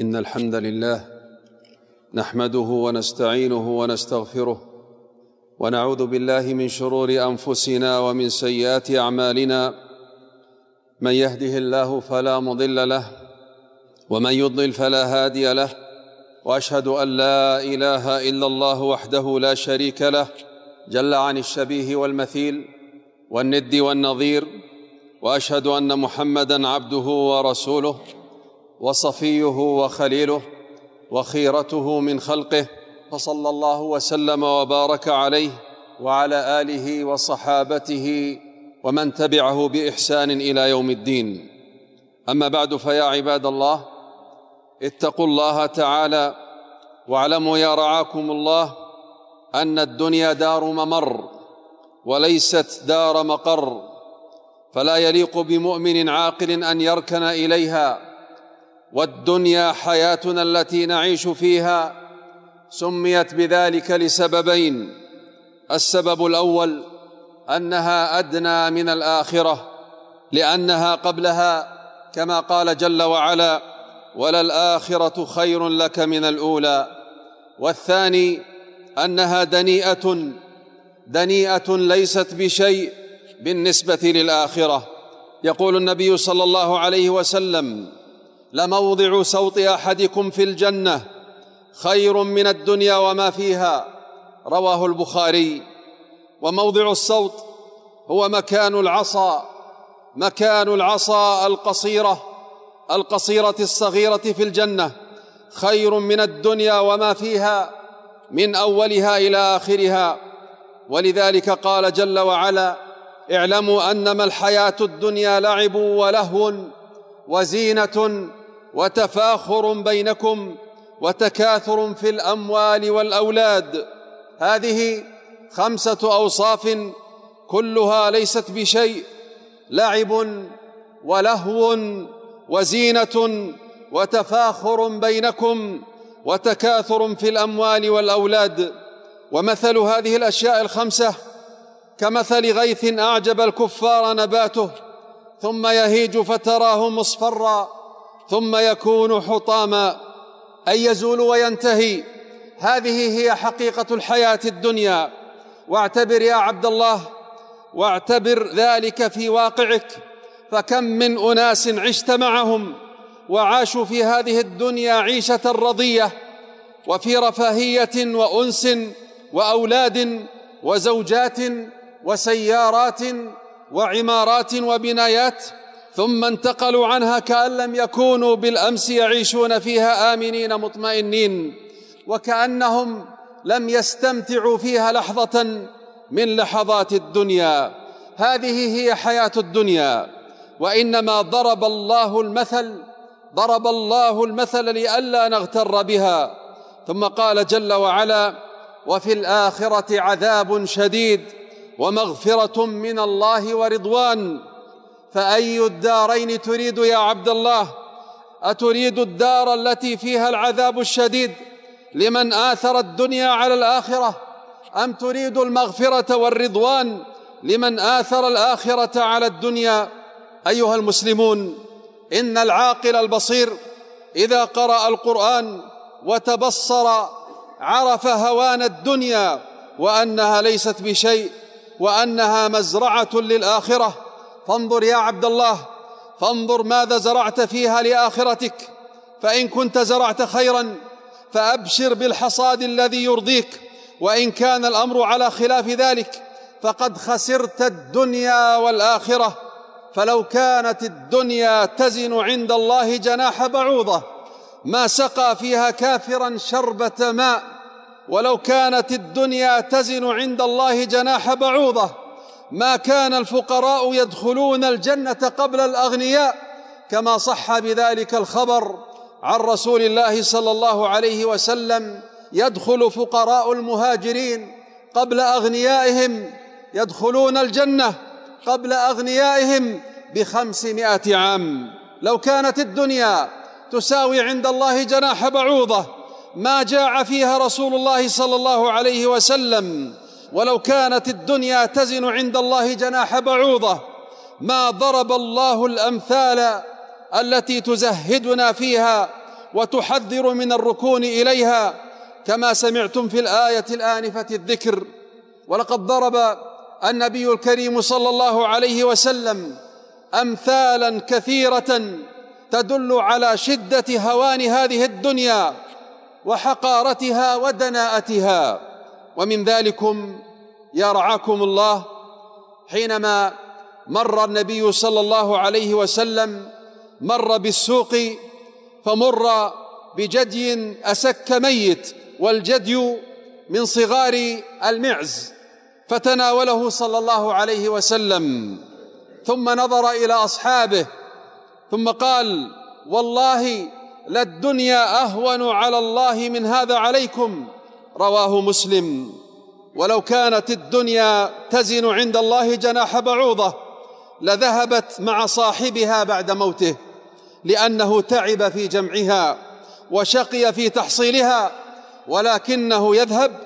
ان الحمد لله نحمده ونستعينه ونستغفره ونعوذ بالله من شرور انفسنا ومن سيئات اعمالنا من يهده الله فلا مضل له ومن يضلل فلا هادي له واشهد ان لا اله الا الله وحده لا شريك له جل عن الشبيه والمثيل والند والنظير واشهد ان محمدا عبده ورسوله وصفيه وخليله وخيرته من خلقه فصلى الله وسلم وبارك عليه وعلى اله وصحابته ومن تبعه باحسان الى يوم الدين اما بعد فيا عباد الله اتقوا الله تعالى واعلموا يا رعاكم الله ان الدنيا دار ممر وليست دار مقر فلا يليق بمؤمن عاقل ان يركن اليها والدنيا حياتنا التي نعيش فيها سميت بذلك لسببين السبب الاول انها ادنى من الاخره لانها قبلها كما قال جل وعلا وللاخره خير لك من الاولى والثاني انها دنيئه دنيئه ليست بشيء بالنسبه للاخره يقول النبي صلى الله عليه وسلم لموضع سوط احدكم في الجنه خير من الدنيا وما فيها رواه البخاري وموضع الصوت هو مكان العصا مكان العصا القصيره القصيره الصغيره في الجنه خير من الدنيا وما فيها من اولها الى اخرها ولذلك قال جل وعلا اعلموا انما الحياه الدنيا لعب ولهو وزينه وتفاخر بينكم وتكاثر في الاموال والاولاد هذه خمسه اوصاف كلها ليست بشيء لعب ولهو وزينه وتفاخر بينكم وتكاثر في الاموال والاولاد ومثل هذه الاشياء الخمسه كمثل غيث اعجب الكفار نباته ثم يهيج فتراه مصفرا ثم يكون حطاما أي يزول وينتهي هذه هي حقيقة الحياة الدنيا واعتبر يا عبد الله واعتبر ذلك في واقعك فكم من أناس عشت معهم وعاشوا في هذه الدنيا عيشة رضية وفي رفاهية وأنس وأولاد وزوجات وسيارات وعمارات وبنايات ثم انتقلوا عنها كأن لم يكونوا بالأمس يعيشون فيها آمنين مطمئنين وكأنهم لم يستمتعوا فيها لحظة من لحظات الدنيا هذه هي حياة الدنيا وإنما ضرب الله المثل ضرب الله المثل لئلا نغتر بها ثم قال جل وعلا وفي الآخرة عذاب شديد ومغفرة من الله ورضوان فأي الدارين تريد يا عبد الله أتريد الدار التي فيها العذاب الشديد لمن آثر الدنيا على الآخرة أم تريد المغفرة والرضوان لمن آثر الآخرة على الدنيا أيها المسلمون إن العاقل البصير إذا قرأ القرآن وتبصر عرف هوان الدنيا وأنها ليست بشيء وأنها مزرعة للآخرة فانظر يا عبد الله فانظر ماذا زرعت فيها لاخرتك فان كنت زرعت خيرا فابشر بالحصاد الذي يرضيك وان كان الامر على خلاف ذلك فقد خسرت الدنيا والاخره فلو كانت الدنيا تزن عند الله جناح بعوضه ما سقى فيها كافرا شربه ماء ولو كانت الدنيا تزن عند الله جناح بعوضه ما كان الفقراء يدخلون الجنه قبل الاغنياء كما صح بذلك الخبر عن رسول الله صلى الله عليه وسلم يدخل فقراء المهاجرين قبل اغنيائهم يدخلون الجنه قبل اغنيائهم بخمسمائه عام لو كانت الدنيا تساوي عند الله جناح بعوضه ما جاع فيها رسول الله صلى الله عليه وسلم ولو كانت الدنيا تزن عند الله جناح بعوضة ما ضرب الله الأمثال التي تزهدنا فيها وتحذر من الركون إليها كما سمعتم في الآية الآنفة الذكر ولقد ضرب النبي الكريم صلى الله عليه وسلم أمثالا كثيرة تدل على شدة هوان هذه الدنيا وحقارتها ودناءتها ومن ذلكم يا رعاكم الله حينما مر النبي صلى الله عليه وسلم مر بالسوق فمر بجدي أسك ميت والجدي من صغار المعز فتناوله صلى الله عليه وسلم ثم نظر إلى أصحابه ثم قال والله للدنيا أهون على الله من هذا عليكم رواه مسلم ولو كانت الدنيا تزن عند الله جناح بعوضه لذهبت مع صاحبها بعد موته لانه تعب في جمعها وشقي في تحصيلها ولكنه يذهب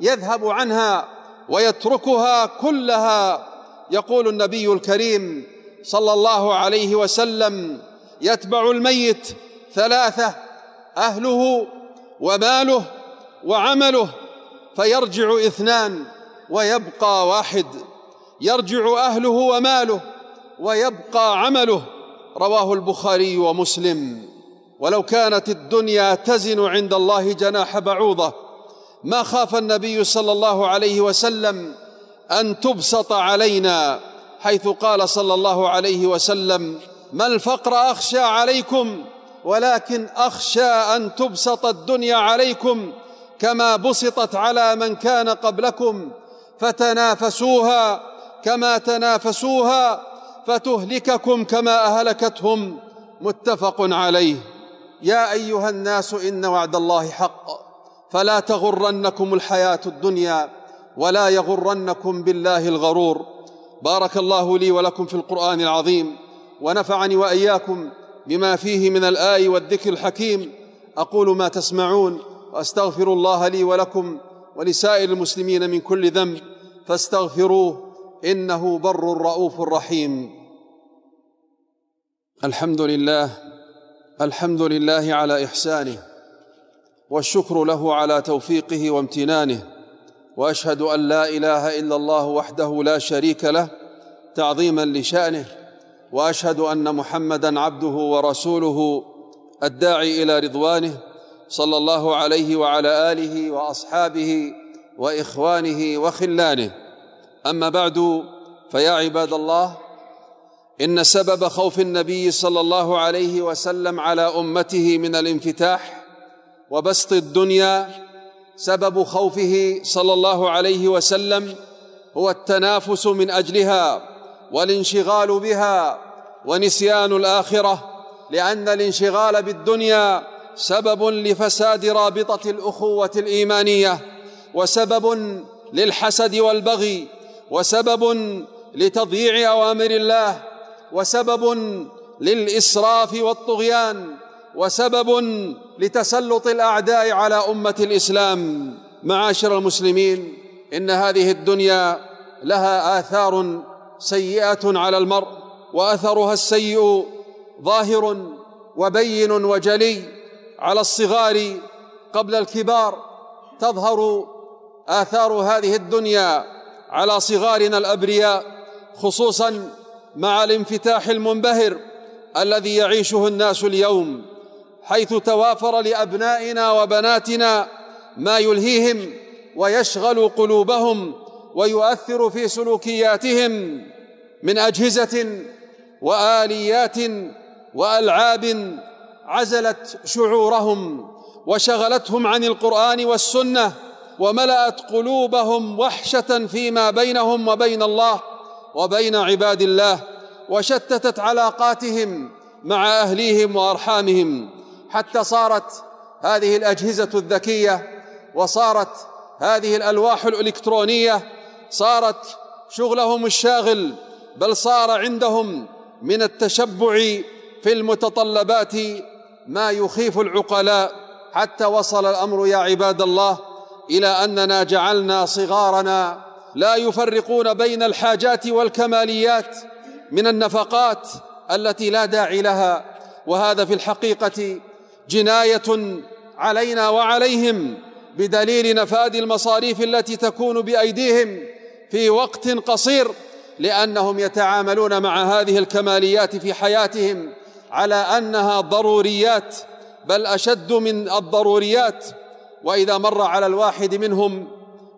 يذهب عنها ويتركها كلها يقول النبي الكريم صلى الله عليه وسلم يتبع الميت ثلاثه اهله وماله وعمله فيرجع اثنان ويبقى واحد يرجع اهله وماله ويبقى عمله رواه البخاري ومسلم ولو كانت الدنيا تزن عند الله جناح بعوضه ما خاف النبي صلى الله عليه وسلم ان تبسط علينا حيث قال صلى الله عليه وسلم ما الفقر اخشى عليكم ولكن اخشى ان تبسط الدنيا عليكم كما بسطت على من كان قبلكم فتنافسوها كما تنافسوها فتهلككم كما اهلكتهم متفق عليه يا ايها الناس ان وعد الله حق فلا تغرنكم الحياه الدنيا ولا يغرنكم بالله الغرور بارك الله لي ولكم في القران العظيم ونفعني واياكم بما فيه من الاي والذكر الحكيم اقول ما تسمعون واستغفر الله لي ولكم ولسائر المسلمين من كل ذنب فاستغفروه انه بر رؤوف رحيم الحمد لله الحمد لله على احسانه والشكر له على توفيقه وامتنانه واشهد ان لا اله الا الله وحده لا شريك له تعظيما لشانه واشهد ان محمدا عبده ورسوله الداعي الى رضوانه صلى الله عليه وعلى اله واصحابه واخوانه وخلانه اما بعد فيا عباد الله ان سبب خوف النبي صلى الله عليه وسلم على امته من الانفتاح وبسط الدنيا سبب خوفه صلى الله عليه وسلم هو التنافس من اجلها والانشغال بها ونسيان الاخره لان الانشغال بالدنيا سبب لفساد رابطه الاخوه الايمانيه وسبب للحسد والبغي وسبب لتضييع اوامر الله وسبب للاسراف والطغيان وسبب لتسلط الاعداء على امه الاسلام معاشر المسلمين ان هذه الدنيا لها اثار سيئه على المرء واثرها السيء ظاهر وبين وجلي على الصغار قبل الكبار تظهر آثار هذه الدنيا على صغارنا الأبرياء خصوصا مع الانفتاح المنبهر الذي يعيشه الناس اليوم حيث توافر لأبنائنا وبناتنا ما يلهيهم ويشغل قلوبهم ويؤثر في سلوكياتهم من أجهزة وآليات وألعاب عزلت شعورهم وشغلتهم عن القران والسنه وملات قلوبهم وحشه فيما بينهم وبين الله وبين عباد الله وشتتت علاقاتهم مع اهليهم وارحامهم حتى صارت هذه الاجهزه الذكيه وصارت هذه الالواح الالكترونيه صارت شغلهم الشاغل بل صار عندهم من التشبع في المتطلبات ما يخيف العقلاء حتى وصل الامر يا عباد الله الى اننا جعلنا صغارنا لا يفرقون بين الحاجات والكماليات من النفقات التي لا داعي لها وهذا في الحقيقه جنايه علينا وعليهم بدليل نفاد المصاريف التي تكون بايديهم في وقت قصير لانهم يتعاملون مع هذه الكماليات في حياتهم على انها ضروريات بل اشد من الضروريات واذا مر على الواحد منهم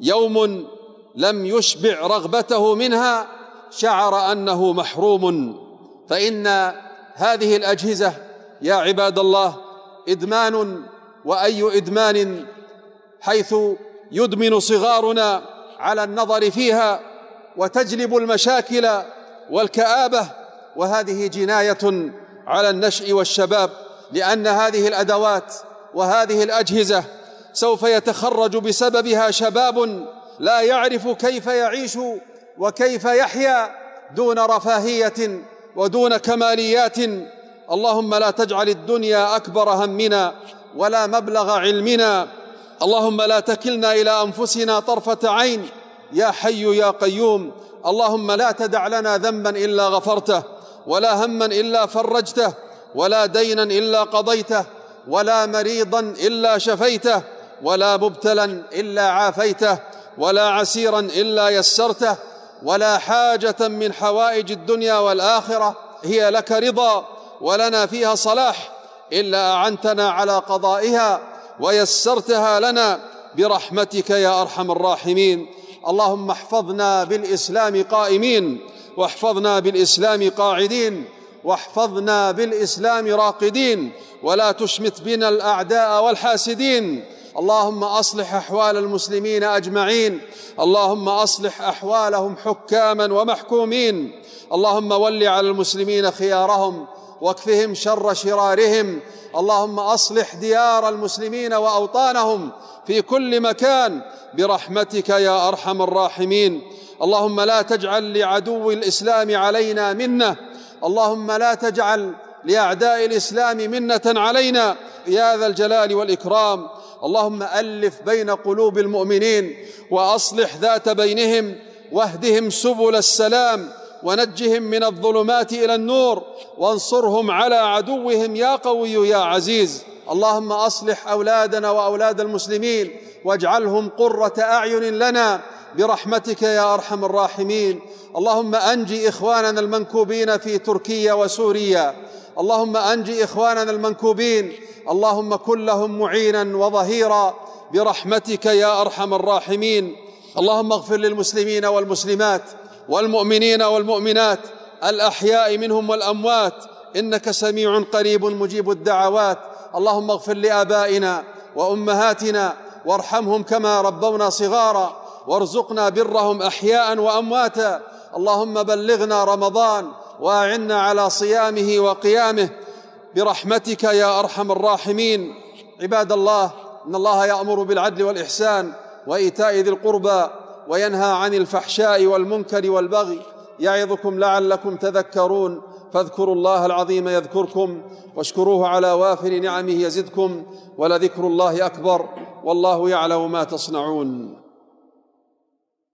يوم لم يشبع رغبته منها شعر انه محروم فان هذه الاجهزه يا عباد الله ادمان واي ادمان حيث يدمن صغارنا على النظر فيها وتجلب المشاكل والكآبة وهذه جناية على النشء والشباب لأن هذه الأدوات وهذه الأجهزة سوف يتخرج بسببها شباب لا يعرف كيف يعيش وكيف يحيا دون رفاهية ودون كماليات اللهم لا تجعل الدنيا أكبر همنا ولا مبلغ علمنا اللهم لا تكلنا إلى أنفسنا طرفة عين يا حي يا قيوم اللهم لا تدع لنا ذنبا إلا غفرته ولا هما الا فرجته ولا دينا الا قضيته ولا مريضا الا شفيته ولا مبتلا الا عافيته ولا عسيرا الا يسرته ولا حاجه من حوائج الدنيا والاخره هي لك رضا ولنا فيها صلاح الا اعنتنا على قضائها ويسرتها لنا برحمتك يا ارحم الراحمين اللهم احفظنا بالاسلام قائمين واحفظنا بالإسلام قاعدين واحفظنا بالإسلام راقدين ولا تشمت بنا الأعداء والحاسدين اللهم اصلح احوال المسلمين اجمعين اللهم اصلح احوالهم حكاما ومحكومين اللهم ول على المسلمين خيارهم واكفهم شر شرارهم اللهم اصلح ديار المسلمين واوطانهم في كل مكان برحمتك يا ارحم الراحمين اللهم لا تجعل لعدو الاسلام علينا منه اللهم لا تجعل لاعداء الاسلام منه علينا يا ذا الجلال والاكرام اللهم الف بين قلوب المؤمنين واصلح ذات بينهم واهدهم سبل السلام ونجهم من الظلمات الى النور وانصرهم على عدوهم يا قوي يا عزيز اللهم اصلح اولادنا واولاد المسلمين واجعلهم قره اعين لنا برحمتك يا ارحم الراحمين اللهم انجي اخواننا المنكوبين في تركيا وسوريا اللهم انجي اخواننا المنكوبين اللهم كن لهم معينا وظهيرا برحمتك يا ارحم الراحمين اللهم اغفر للمسلمين والمسلمات والمؤمنين والمؤمنات الاحياء منهم والاموات انك سميع قريب مجيب الدعوات اللهم اغفر لابائنا وامهاتنا وارحمهم كما ربونا صغارا وارزقنا برهم احياء وامواتا اللهم بلغنا رمضان واعنا على صيامه وقيامه برحمتك يا ارحم الراحمين عباد الله ان الله يامر بالعدل والاحسان وايتاء ذي القربى وينهى عن الفحشاء والمنكر والبغي يعظكم لعلكم تذكرون فاذكروا الله العظيم يذكركم واشكروه على وافر نعمه يزدكم ولذكر الله اكبر والله يعلم ما تصنعون